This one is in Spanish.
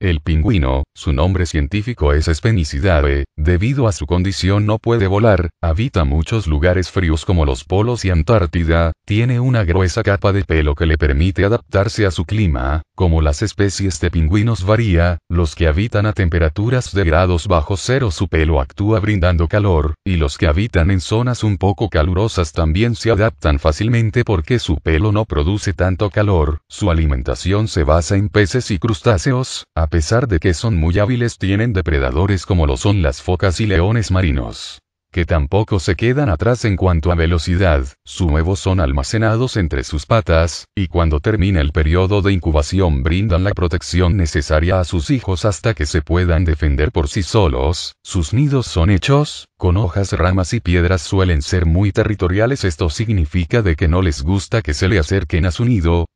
El pingüino, su nombre científico es Spenicidae, Debido a su condición no puede volar, habita muchos lugares fríos como los polos y Antártida, tiene una gruesa capa de pelo que le permite adaptarse a su clima, como las especies de pingüinos varía, los que habitan a temperaturas de grados bajo cero su pelo actúa brindando calor, y los que habitan en zonas un poco calurosas también se adaptan fácilmente porque su pelo no produce tanto calor, su alimentación se basa en peces y crustáceos, a pesar de que son muy hábiles tienen depredadores como lo son las pocas y leones marinos que tampoco se quedan atrás en cuanto a velocidad, sus huevos son almacenados entre sus patas, y cuando termina el periodo de incubación brindan la protección necesaria a sus hijos hasta que se puedan defender por sí solos, sus nidos son hechos, con hojas, ramas y piedras suelen ser muy territoriales, esto significa de que no les gusta que se le acerquen a su nido,